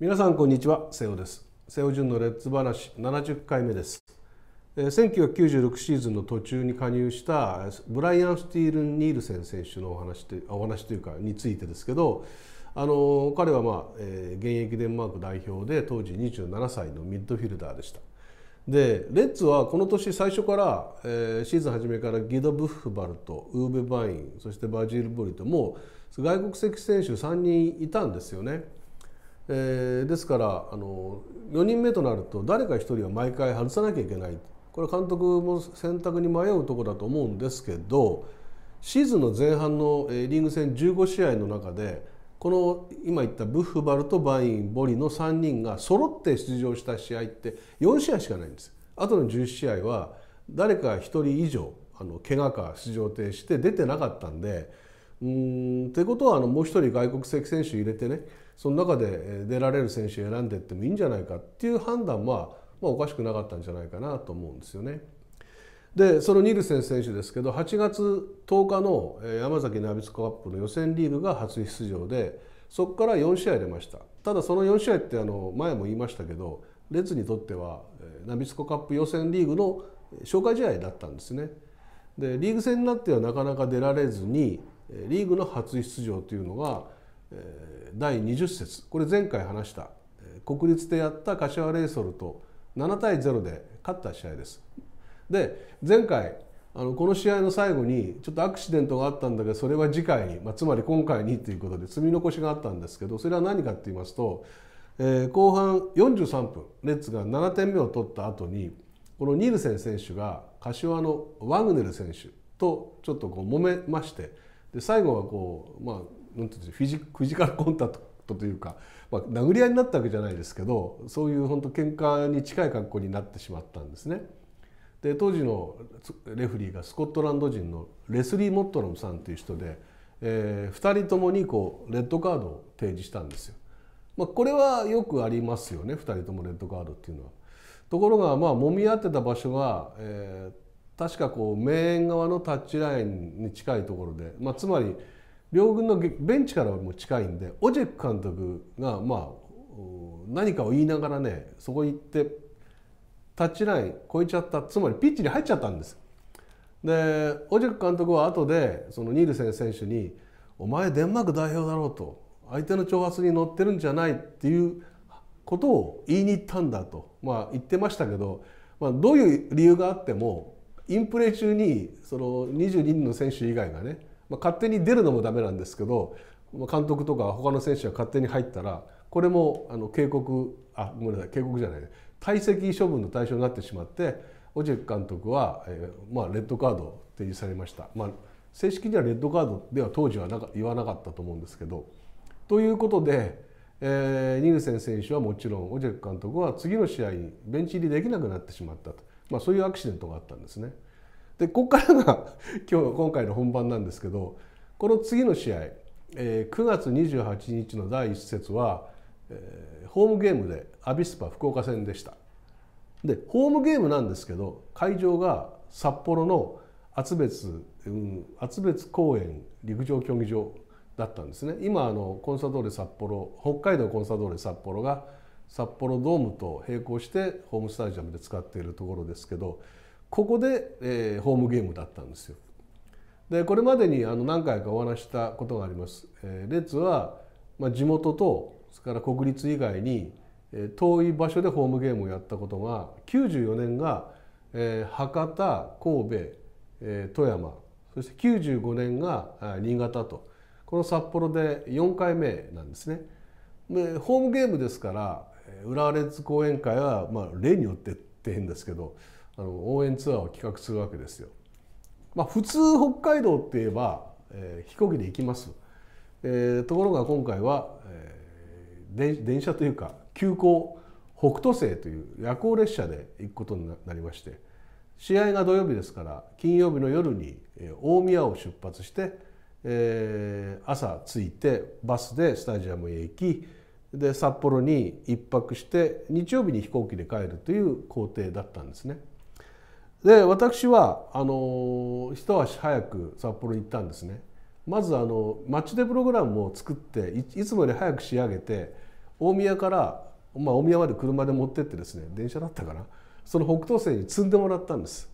皆さんこんにちは瀬尾です瀬尾潤のレッツ話70回目です1996シーズンの途中に加入したブライアン・スティールン・ニールセン選手のお話とお話というかについてですけどあの彼は、まあえー、現役デンマーク代表で当時27歳のミッドフィルダーでした。でレッツはこの年最初から、えー、シーズン初めからギド・ブッフバルトウーベ・バインそしてバジル・ボリともう外国籍選手3人いたんですよね。えー、ですからあの4人目となると誰か1人は毎回外さなきゃいけないこれ監督も選択に迷うとこだと思うんですけどシーズンの前半のリーグ戦15試合の中でこの今言ったブッフバルとバインボリの3人が揃って出場した試合って4試合しかないんですあとの1 1試合は誰か1人以上あの怪我か出場停止で出てなかったんでうんってことはあのもう1人外国籍選手入れてねその中で出られる選手を選んでいってもいいんじゃないかっていう判断は、まあ、おかしくなかったんじゃないかなと思うんですよね。でそのニルセン選手ですけど8月10日の山崎ナビスコカップの予選リーグが初出場でそこから4試合出ましたただその4試合ってあの前も言いましたけどレッズにとってはナビスコカップ予選リーグの紹介試合だったんですねでリーグ戦になってはなかなか出られずにリーグの初出場というのが第20節これ前回話した国立でやった柏レイソルと7対0で勝った試合です。で前回あのこの試合の最後にちょっとアクシデントがあったんだけどそれは次回に、まあ、つまり今回にということで積み残しがあったんですけどそれは何かって言いますと、えー、後半43分レッツが7点目を取った後にこのニールセン選手が柏のワグネル選手とちょっとこう揉めましてで最後はこう、まあ、なんていうんフィジフィジカルコンタクトというか、まあ、殴り合いになったわけじゃないですけどそういう本当喧嘩に近い格好になってしまったんですね。で当時のレフリーがスコットランド人のレスリー・モットロムさんという人で、えー、2人ともにこうレッドカードを提示したんですよ。まあ、これはよくありますよね2人ともレッドカードっていうのは。ところがまあ揉み合ってた場所は、えー、確かこう名園側のタッチラインに近いところで、まあ、つまり両軍のベンチからも近いんでオジェク監督がまあ何かを言いながらねそこに行ってタッチライン超えちゃったつまりピッチに入っちゃったんですでオジェク監督は後でそのニールセン選手に「お前デンマーク代表だろう」と「相手の挑発に乗ってるんじゃない」っていうことを言いに行ったんだと、まあ、言ってましたけど、まあ、どういう理由があってもインプレー中にその22人の選手以外がねまあ、勝手に出るのもダメなんですけど、まあ、監督とか他の選手が勝手に入ったらこれもあの警告あごめんなさい警告じゃない退席処分の対象になってしまってオジェク監督は、えー、まあ、レッドカードを提示されました、まあ、正式にはレッドカードでは当時はなか言わなかったと思うんですけど。ということで、えー、ニルセン選手はもちろんオジェク監督は次の試合にベンチ入りできなくなってしまったと、まあ、そういうアクシデントがあったんですね。でここからが 今日今回の本番なんですけどこの次の試合、えー、9月28日の第1節は、えー、ホームゲームでアビスパ福岡戦でしたでホームゲームなんですけど会場が札幌の厚別、うん、厚別公園陸上競技場だったんですね今あのコンサドーレ札幌北海道コンサドーレ札幌が札幌ドームと並行してホームスタジアムで使っているところですけどここで、えー、ホームゲームだったんですよ。でこれまでにあの何回かお話したことがあります。えー、レッは、まあ、地元とそれから国立以外に、えー、遠い場所でホームゲームをやったことが94年が、えー、博多神戸、えー、富山そして95年が新潟とこの札幌で4回目なんですね。でホームゲームですから浦和レッズ講演会は、まあ、例によってって言うんですけどあの応援ツアーを企画するわけですよ。まあ、普通北海道って言えば、えー、飛行機で行きます、えー、ところが今回は、えー、電車というか急行北斗星という夜行列車で行くことになりまして試合が土曜日ですから金曜日の夜に大宮を出発して、えー、朝着いてバスでスタジアムへ行きで札幌に1泊して日曜日に飛行機で帰るという行程だったんですね。で私はあの一足早く札幌に行ったんですねまずあのマッチでプログラムを作っていつもより早く仕上げて大宮から、まあ、大宮まで車で持ってってですね電車だったかなその北東線に積んでもらったんです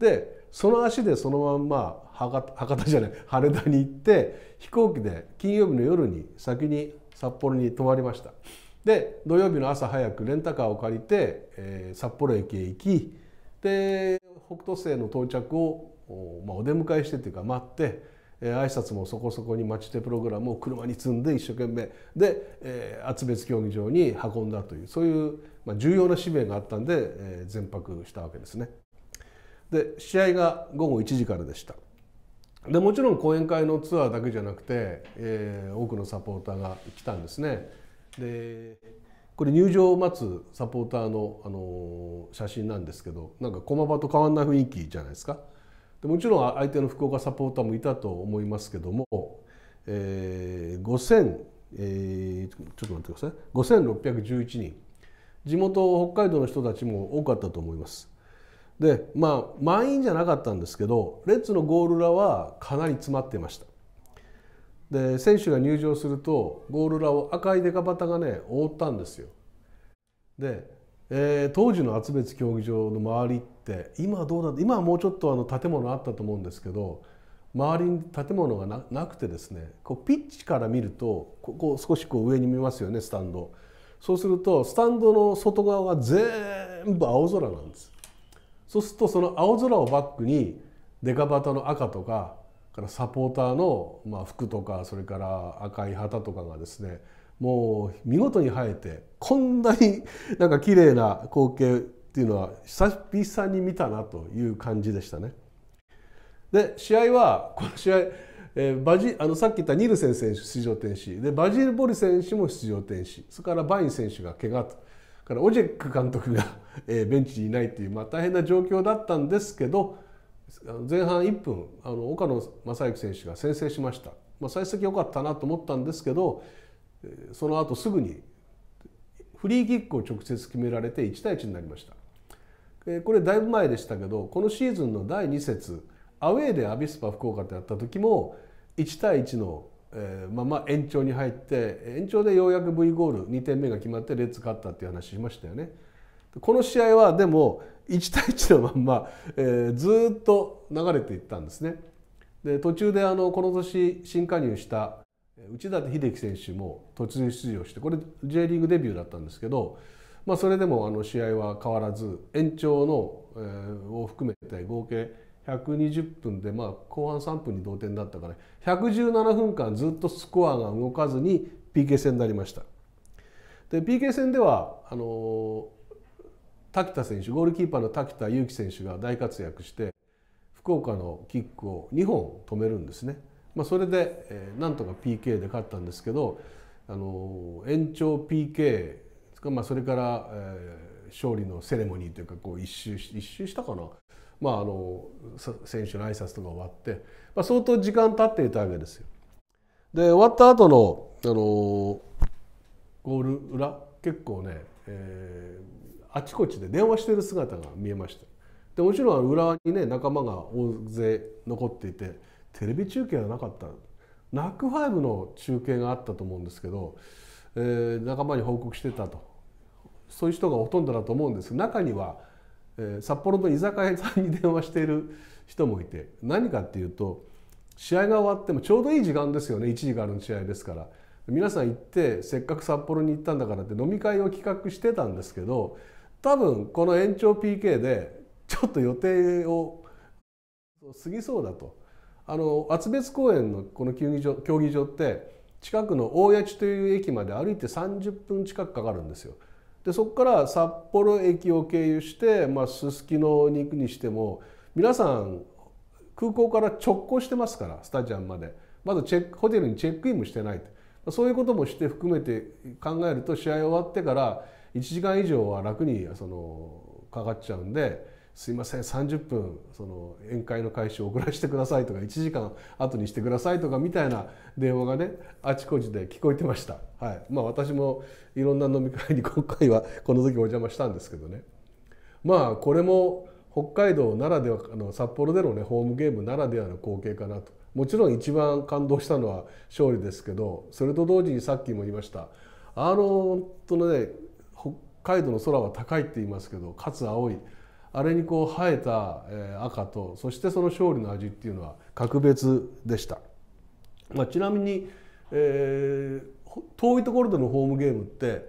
でその足でそのまんま博多じゃない羽田に行って飛行機で金曜日の夜に先に札幌に泊まりましたで土曜日の朝早くレンタカーを借りて、えー、札幌駅へ行きで北斗星の到着をお出迎えしてというか待って挨拶もそこそこに待ち手プログラムを車に積んで一生懸命で、えー、厚別競技場に運んだというそういう、まあ、重要な使命があったんで、えー、全泊したわけですね。で試合が午後1時からでした。でもちろん講演会のツアーだけじゃなくて、えー、多くのサポーターが来たんですね。でこれ入場を待つサポーターの、あの写真なんですけどなんか駒場と変わんない雰囲気じゃないですかでもちろん相手の福岡サポーターもいたと思いますけども、えー、5000、えー、ちょっと待ってください5611人地元北海道の人たちも多かったと思いますでまあ満員じゃなかったんですけどレッツのゴール裏はかなり詰まってましたで選手が入場するとゴール裏を赤いデカバタがね覆ったんですよ。で、えー、当時の厚別競技場の周りって今どうだ今はもうちょっとあの建物あったと思うんですけど周りに建物がなくてですねこうピッチから見るとここ少しこう上に見ますよねスタンド。そうするとスタンドの外側は全部青空なんです。そうするとその青空をバックにデカバタの赤とかからサポーターの、服とかそれから赤い旗とかがですねもう見事に生えてこんなに なんか綺麗な光景っていうのは久々に見たなという感じでしたね。で試合はこの試合、えー、バジあのさっき言ったニルセン選手出場停止でバジル・ボリ選手も出場停止それからバイン選手が怪我とからオジェック監督が、えー、ベンチにいないっていう、まあ、大変な状況だったんですけど前半1分あの岡野正行選手が先制しました、まあ、最先良かったなと思ったんですけどその後すぐにフリーキックを直接決められて1対1になりましたこれだいぶ前でしたけどこのシーズンの第2節アウェーでアビスパ福岡とやった時も1対1のまま延長に入って延長でようやく V ゴール2点目が決まってレッツ勝ったっていう話しましたよね。この試合はでも1対1のまんま、えー、ずっと流れていったんですね。で途中であのこの年新加入した内館秀樹選手も突入出場してこれ J リーグデビューだったんですけど、まあ、それでもあの試合は変わらず延長の、えー、を含めて合計120分で、まあ、後半3分に同点だったから117分間ずっとスコアが動かずに PK 戦になりました。で PK 戦ではあの滝田選手ゴールキーパーの滝田裕樹選手が大活躍して福岡のキックを2本止めるんですね、まあ、それで、えー、なんとか PK で勝ったんですけど、あのー、延長 PK まあ、それから、えー、勝利のセレモニーというかこう一周一周したかな、まあ、あの選手の挨拶とか終わって、まあ、相当時間経っていたわけですよ。で終わった後のあのー、ゴール裏結構ね、えー、あちこちで電話してる姿が見えましたでもちろん裏にね仲間が大勢残っていてテレビ中継はなかったナックファイブの中継があったと思うんですけど、えー、仲間に報告してたとそういう人がほとんどだと思うんです中には、えー、札幌の居酒屋さんに電話している人もいて何かっていうと試合が終わってもちょうどいい時間ですよね1時からの試合ですから皆さん行ってせっかく札幌に行ったんだからって飲み会を企画してたんですけど多分この延長 PK でちょっと予定を過ぎそうだとあの厚別公園のこの競技場競技場って近くの大谷地という駅まで歩いて30分近くかかるんですよ。でそこから札幌駅を経由してススすすきのに行くにしても皆さん空港から直行してますからスタジアムまでまだチェックホテルにチェックインもしてないそういうこともして含めて考えると試合終わってから1時間以上は楽にそのかかっちゃうんですいません30分その宴会の開始を遅らせてくださいとか1時間後にしてくださいとかみたいな電話がねあちこちで聞こえてました、はいまあ、私もいろんな飲み会に今回はこの時お邪魔したんですけどねまあこれも北海道ならではあの札幌でのねホームゲームならではの光景かなともちろん一番感動したのは勝利ですけどそれと同時にさっきも言いましたあの本当のね海道の空は高いって言いますけどかつ青いあれにこう生えた、え赤とそしてその勝利の味っていうのは格別でした、まあ、ちなみに、えー、遠いところでのホームゲームって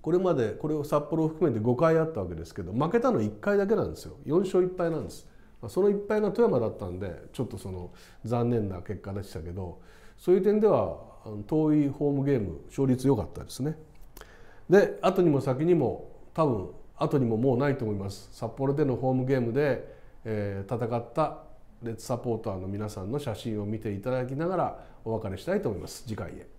これまでこれを札幌を含めて5回あったわけですけど負けたの1回だけなんですよ4勝1敗なんです、まその1敗が富山だったんでちょっとその残念な結果でしたけどそういう点では遠いホームゲーム勝率良かったですね。で後にも先にも多分後にももうないと思います札幌でのホームゲームで、えー、戦ったレッツサポーターの皆さんの写真を見ていただきながらお別れしたいと思います次回へ。